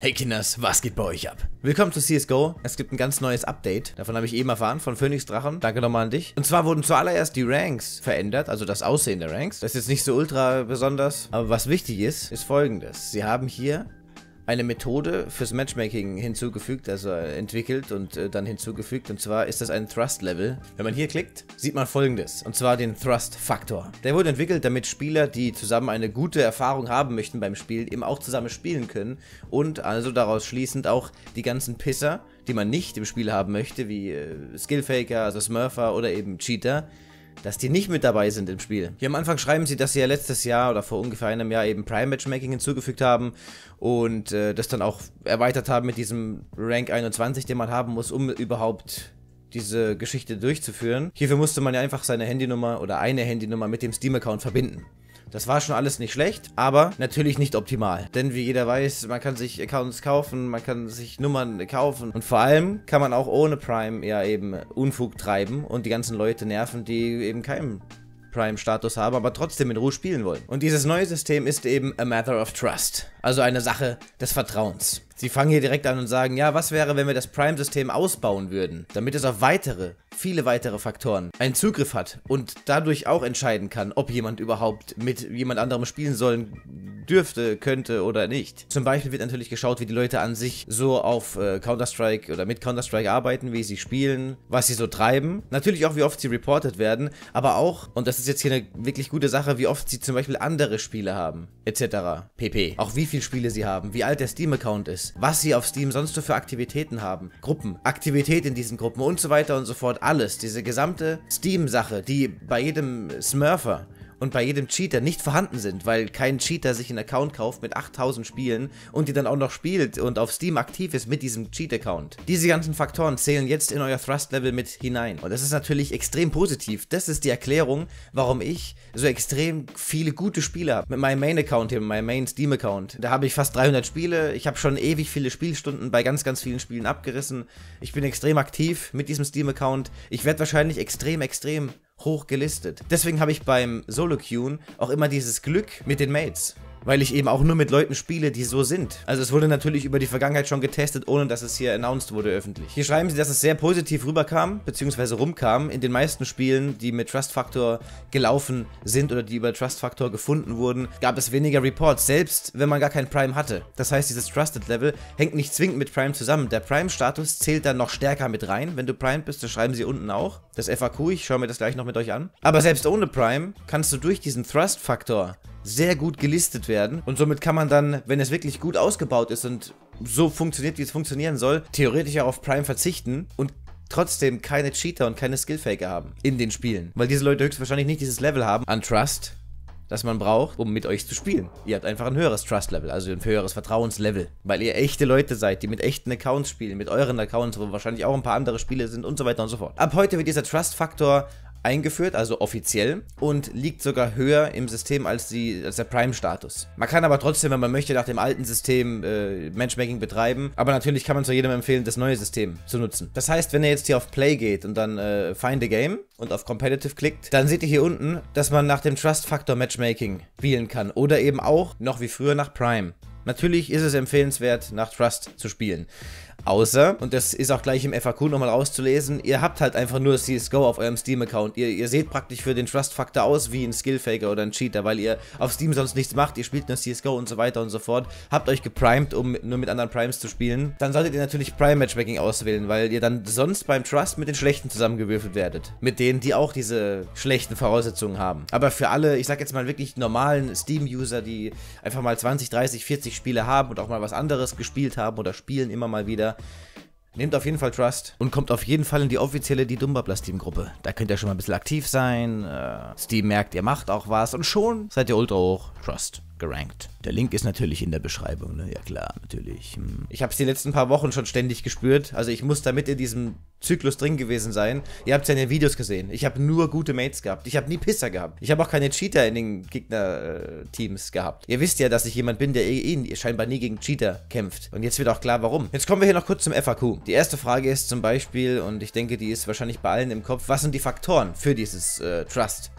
Hey Kinders, was geht bei euch ab? Willkommen zu CSGO. Es gibt ein ganz neues Update. Davon habe ich eben erfahren, von Phoenix Drachen. Danke nochmal an dich. Und zwar wurden zuallererst die Ranks verändert, also das Aussehen der Ranks. Das ist jetzt nicht so ultra besonders. Aber was wichtig ist, ist folgendes. Sie haben hier eine Methode fürs Matchmaking hinzugefügt, also entwickelt und äh, dann hinzugefügt. Und zwar ist das ein Thrust-Level. Wenn man hier klickt, sieht man folgendes. Und zwar den Thrust-Faktor. Der wurde entwickelt, damit Spieler, die zusammen eine gute Erfahrung haben möchten beim Spiel, eben auch zusammen spielen können. Und also daraus schließend auch die ganzen Pisser, die man nicht im Spiel haben möchte, wie äh, Skillfaker, also Smurfer oder eben Cheater, dass die nicht mit dabei sind im Spiel. Hier am Anfang schreiben sie, dass sie ja letztes Jahr oder vor ungefähr einem Jahr eben Prime Matchmaking hinzugefügt haben und äh, das dann auch erweitert haben mit diesem Rank 21, den man haben muss, um überhaupt diese Geschichte durchzuführen. Hierfür musste man ja einfach seine Handynummer oder eine Handynummer mit dem Steam-Account verbinden. Das war schon alles nicht schlecht, aber natürlich nicht optimal. Denn wie jeder weiß, man kann sich Accounts kaufen, man kann sich Nummern kaufen und vor allem kann man auch ohne Prime ja eben Unfug treiben und die ganzen Leute nerven, die eben keinen Prime-Status haben, aber trotzdem in Ruhe spielen wollen. Und dieses neue System ist eben a matter of trust, also eine Sache des Vertrauens. Sie fangen hier direkt an und sagen, ja, was wäre, wenn wir das Prime-System ausbauen würden, damit es auf weitere viele weitere Faktoren einen Zugriff hat und dadurch auch entscheiden kann, ob jemand überhaupt mit jemand anderem spielen sollen dürfte, könnte oder nicht. Zum Beispiel wird natürlich geschaut, wie die Leute an sich so auf äh, Counter-Strike oder mit Counter-Strike arbeiten, wie sie spielen, was sie so treiben. Natürlich auch, wie oft sie reported werden, aber auch, und das ist jetzt hier eine wirklich gute Sache, wie oft sie zum Beispiel andere Spiele haben, etc. pp. Auch wie viele Spiele sie haben, wie alt der Steam-Account ist, was sie auf Steam sonst so für Aktivitäten haben, Gruppen, Aktivität in diesen Gruppen und so weiter und so fort alles, diese gesamte Steam-Sache, die bei jedem Smurfer und bei jedem Cheater nicht vorhanden sind, weil kein Cheater sich einen Account kauft mit 8000 Spielen und die dann auch noch spielt und auf Steam aktiv ist mit diesem Cheat-Account. Diese ganzen Faktoren zählen jetzt in euer Thrust-Level mit hinein. Und das ist natürlich extrem positiv. Das ist die Erklärung, warum ich so extrem viele gute Spiele habe. Mit meinem Main-Account hier, mit meinem Main-Steam-Account. Da habe ich fast 300 Spiele. Ich habe schon ewig viele Spielstunden bei ganz, ganz vielen Spielen abgerissen. Ich bin extrem aktiv mit diesem Steam-Account. Ich werde wahrscheinlich extrem, extrem hoch gelistet. Deswegen habe ich beim Solo-Queuen auch immer dieses Glück mit den Mates weil ich eben auch nur mit Leuten spiele, die so sind. Also es wurde natürlich über die Vergangenheit schon getestet, ohne dass es hier announced wurde öffentlich. Hier schreiben sie, dass es sehr positiv rüberkam, beziehungsweise rumkam, in den meisten Spielen, die mit Trust Factor gelaufen sind oder die über Trust Factor gefunden wurden, gab es weniger Reports, selbst wenn man gar kein Prime hatte. Das heißt, dieses Trusted Level hängt nicht zwingend mit Prime zusammen. Der Prime-Status zählt dann noch stärker mit rein. Wenn du Prime bist, das schreiben sie unten auch. Das FAQ, ich schaue mir das gleich noch mit euch an. Aber selbst ohne Prime kannst du durch diesen thrust Factor sehr gut gelistet werden. Und somit kann man dann, wenn es wirklich gut ausgebaut ist und so funktioniert, wie es funktionieren soll, theoretisch auch auf Prime verzichten und trotzdem keine Cheater und keine Skillfaker haben in den Spielen. Weil diese Leute höchstwahrscheinlich nicht dieses Level haben an Trust, das man braucht, um mit euch zu spielen. Ihr habt einfach ein höheres Trust-Level, also ein höheres Vertrauenslevel, weil ihr echte Leute seid, die mit echten Accounts spielen, mit euren Accounts, wo wahrscheinlich auch ein paar andere Spiele sind und so weiter und so fort. Ab heute wird dieser Trust-Faktor eingeführt, also offiziell, und liegt sogar höher im System als, die, als der Prime-Status. Man kann aber trotzdem, wenn man möchte, nach dem alten System äh, Matchmaking betreiben, aber natürlich kann man zu jedem empfehlen, das neue System zu nutzen. Das heißt, wenn ihr jetzt hier auf Play geht und dann äh, Find a Game und auf Competitive klickt, dann seht ihr hier unten, dass man nach dem Trust Factor Matchmaking spielen kann oder eben auch noch wie früher nach Prime. Natürlich ist es empfehlenswert, nach Trust zu spielen. Außer, und das ist auch gleich im FAQ nochmal rauszulesen, ihr habt halt einfach nur CSGO auf eurem Steam-Account. Ihr, ihr seht praktisch für den Trust-Faktor aus wie ein Skillfaker oder ein Cheater, weil ihr auf Steam sonst nichts macht, ihr spielt nur CSGO und so weiter und so fort. Habt euch geprimed, um nur mit anderen Primes zu spielen. Dann solltet ihr natürlich Prime-Matchmaking auswählen, weil ihr dann sonst beim Trust mit den Schlechten zusammengewürfelt werdet. Mit denen, die auch diese schlechten Voraussetzungen haben. Aber für alle, ich sag jetzt mal wirklich normalen Steam-User, die einfach mal 20, 30, 40 Spiele haben und auch mal was anderes gespielt haben oder spielen immer mal wieder, Nehmt auf jeden Fall Trust und kommt auf jeden Fall in die offizielle Die Blast Team gruppe Da könnt ihr schon mal ein bisschen aktiv sein. Äh, Steam merkt, ihr macht auch was und schon seid ihr ultra hoch. Trust gerankt. Der Link ist natürlich in der Beschreibung, ne? Ja klar, natürlich. Hm. Ich habe es die letzten paar Wochen schon ständig gespürt. Also ich muss damit in diesem Zyklus drin gewesen sein. Ihr habt ja in den Videos gesehen. Ich habe nur gute Mates gehabt. Ich habe nie Pisser gehabt. Ich habe auch keine Cheater in den Gegner-Teams gehabt. Ihr wisst ja, dass ich jemand bin, der eh, eh scheinbar nie gegen Cheater kämpft. Und jetzt wird auch klar, warum. Jetzt kommen wir hier noch kurz zum FAQ. Die erste Frage ist zum Beispiel, und ich denke, die ist wahrscheinlich bei allen im Kopf, was sind die Faktoren für dieses äh, Trust?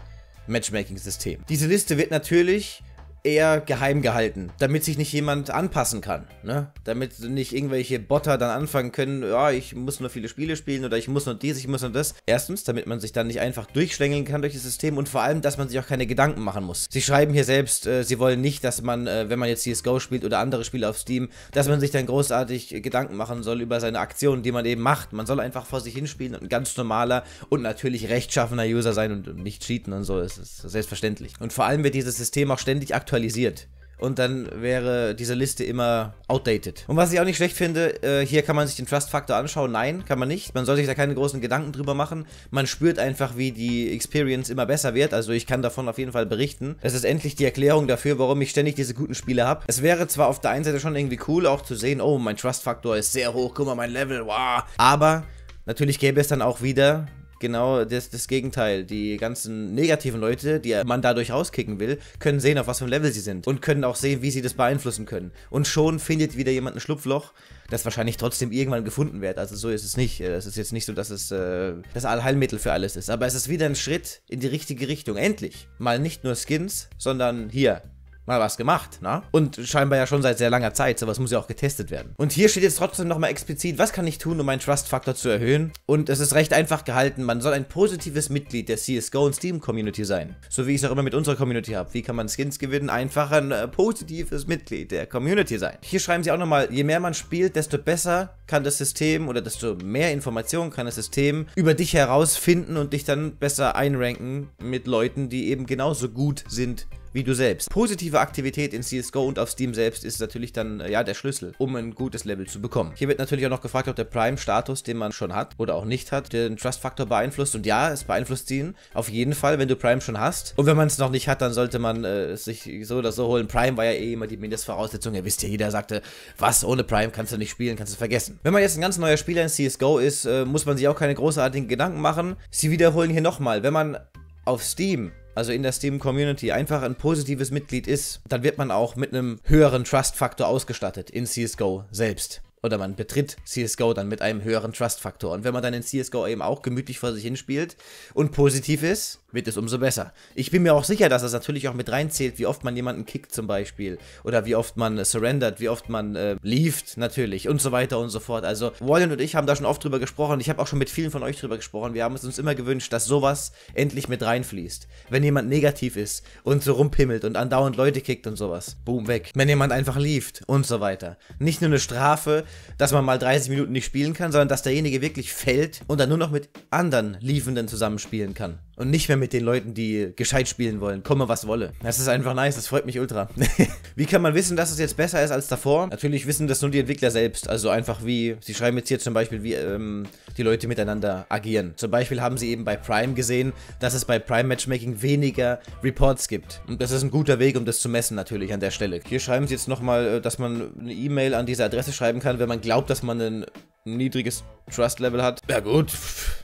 Matchmaking-System. Diese Liste wird natürlich eher geheim gehalten, damit sich nicht jemand anpassen kann. Ne? Damit nicht irgendwelche Botter dann anfangen können, ja, ich muss nur viele Spiele spielen oder ich muss nur dies, ich muss nur das. Erstens, damit man sich dann nicht einfach durchschlängeln kann durch das System und vor allem, dass man sich auch keine Gedanken machen muss. Sie schreiben hier selbst, äh, sie wollen nicht, dass man, äh, wenn man jetzt CSGO spielt oder andere Spiele auf Steam, dass man sich dann großartig Gedanken machen soll über seine Aktionen, die man eben macht. Man soll einfach vor sich hinspielen und ein ganz normaler und natürlich rechtschaffener User sein und, und nicht cheaten und so. Das ist selbstverständlich. Und vor allem wird dieses System auch ständig aktualisiert aktualisiert. Und dann wäre diese Liste immer outdated. Und was ich auch nicht schlecht finde, äh, hier kann man sich den Trust Factor anschauen. Nein, kann man nicht. Man soll sich da keine großen Gedanken drüber machen. Man spürt einfach, wie die Experience immer besser wird. Also ich kann davon auf jeden Fall berichten. Das ist endlich die Erklärung dafür, warum ich ständig diese guten Spiele habe. Es wäre zwar auf der einen Seite schon irgendwie cool, auch zu sehen, oh, mein Trust Factor ist sehr hoch, guck mal, mein Level, wow. Aber natürlich gäbe es dann auch wieder genau das, das Gegenteil. Die ganzen negativen Leute, die man dadurch rauskicken will, können sehen, auf was für einem Level sie sind und können auch sehen, wie sie das beeinflussen können. Und schon findet wieder jemand ein Schlupfloch, das wahrscheinlich trotzdem irgendwann gefunden wird. Also so ist es nicht. Äh, es ist jetzt nicht so, dass es äh, das Allheilmittel für alles ist. Aber es ist wieder ein Schritt in die richtige Richtung. Endlich. Mal nicht nur Skins, sondern hier, mal was gemacht, ne? Und scheinbar ja schon seit sehr langer Zeit, sowas muss ja auch getestet werden. Und hier steht jetzt trotzdem nochmal explizit, was kann ich tun, um meinen Trust-Faktor zu erhöhen? Und es ist recht einfach gehalten, man soll ein positives Mitglied der CSGO und Steam-Community sein. So wie ich es auch immer mit unserer Community habe. Wie kann man Skins gewinnen? Einfach ein äh, positives Mitglied der Community sein. Hier schreiben sie auch nochmal, je mehr man spielt, desto besser kann das System oder desto mehr Informationen kann das System über dich herausfinden und dich dann besser einranken mit Leuten, die eben genauso gut sind wie wie du selbst. Positive Aktivität in CSGO und auf Steam selbst ist natürlich dann äh, ja der Schlüssel, um ein gutes Level zu bekommen. Hier wird natürlich auch noch gefragt, ob der Prime-Status, den man schon hat oder auch nicht hat, den Trust-Faktor beeinflusst. Und ja, es beeinflusst ihn auf jeden Fall, wenn du Prime schon hast. Und wenn man es noch nicht hat, dann sollte man äh, sich so oder so holen. Prime war ja eh immer die Mindestvoraussetzung. Ihr wisst ja, jeder sagte, was, ohne Prime kannst du nicht spielen, kannst du vergessen. Wenn man jetzt ein ganz neuer Spieler in CSGO ist, äh, muss man sich auch keine großartigen Gedanken machen. Sie wiederholen hier nochmal, wenn man auf Steam also in der Steam-Community, einfach ein positives Mitglied ist, dann wird man auch mit einem höheren Trust-Faktor ausgestattet in CSGO selbst oder man betritt CSGO dann mit einem höheren Trust-Faktor. Und wenn man dann in CSGO eben auch gemütlich vor sich hinspielt und positiv ist, wird es umso besser. Ich bin mir auch sicher, dass das natürlich auch mit reinzählt, wie oft man jemanden kickt zum Beispiel. Oder wie oft man äh, surrendert, wie oft man äh, lieft natürlich und so weiter und so fort. Also Warden und ich haben da schon oft drüber gesprochen. Ich habe auch schon mit vielen von euch drüber gesprochen. Wir haben es uns immer gewünscht, dass sowas endlich mit reinfließt. Wenn jemand negativ ist und so rumpimmelt und andauernd Leute kickt und sowas. Boom, weg. Wenn jemand einfach lieft und so weiter. Nicht nur eine Strafe, dass man mal 30 Minuten nicht spielen kann, sondern dass derjenige wirklich fällt und dann nur noch mit anderen Liefenden zusammenspielen kann. Und nicht mehr mit den Leuten, die gescheit spielen wollen. Komme, was wolle. Das ist einfach nice, das freut mich ultra. wie kann man wissen, dass es jetzt besser ist als davor? Natürlich wissen das nur die Entwickler selbst. Also einfach wie, sie schreiben jetzt hier zum Beispiel, wie ähm, die Leute miteinander agieren. Zum Beispiel haben sie eben bei Prime gesehen, dass es bei Prime Matchmaking weniger Reports gibt. Und das ist ein guter Weg, um das zu messen natürlich an der Stelle. Hier schreiben sie jetzt nochmal, äh, dass man eine E-Mail an diese Adresse schreiben kann, wenn man glaubt, dass man ein niedriges Trust-Level hat. Ja gut.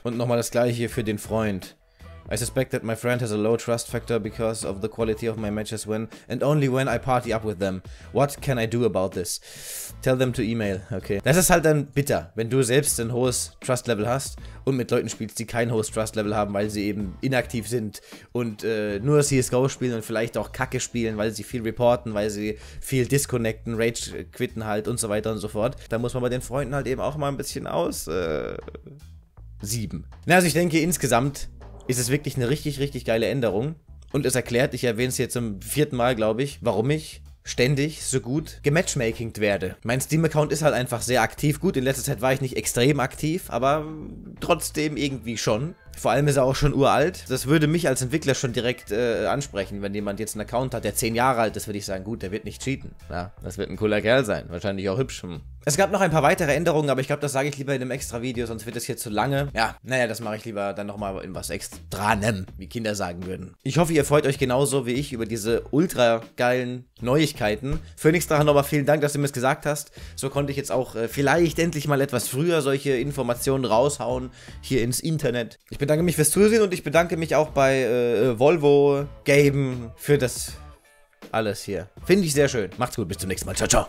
Und nochmal das gleiche für den Freund. I suspect that my friend has a low trust factor because of the quality of my matches when and only when I party up with them. What can I do about this? Tell them to email. Okay. Das ist halt dann bitter, wenn du selbst ein hohes Trust Level hast und mit Leuten spielst, die kein hohes Trust Level haben, weil sie eben inaktiv sind und äh, nur CSGO spielen und vielleicht auch Kacke spielen, weil sie viel reporten, weil sie viel disconnecten, Rage quitten halt und so weiter und so fort. Da muss man bei den Freunden halt eben auch mal ein bisschen aus äh, sieben. Na, also ich denke insgesamt ist es wirklich eine richtig, richtig geile Änderung. Und es erklärt, ich erwähne es jetzt zum vierten Mal, glaube ich, warum ich ständig so gut gematchmakingt werde. Mein Steam-Account ist halt einfach sehr aktiv. Gut, in letzter Zeit war ich nicht extrem aktiv, aber trotzdem irgendwie schon. Vor allem ist er auch schon uralt. Das würde mich als Entwickler schon direkt äh, ansprechen, wenn jemand jetzt einen Account hat, der zehn Jahre alt ist, würde ich sagen, gut, der wird nicht cheaten. Ja, das wird ein cooler Kerl sein. Wahrscheinlich auch hübsch. Hm. Es gab noch ein paar weitere Änderungen, aber ich glaube, das sage ich lieber in einem extra Video, sonst wird es hier zu lange. Ja, naja, das mache ich lieber dann nochmal in was extra nem, wie Kinder sagen würden. Ich hoffe, ihr freut euch genauso wie ich über diese ultra geilen Neuigkeiten. Phoenix Drachen nochmal vielen Dank, dass du mir es gesagt hast. So konnte ich jetzt auch äh, vielleicht endlich mal etwas früher solche Informationen raushauen hier ins Internet. Ich bedanke mich fürs Zusehen und ich bedanke mich auch bei äh, Volvo, Game für das alles hier. Finde ich sehr schön. Macht's gut, bis zum nächsten Mal. Ciao, ciao.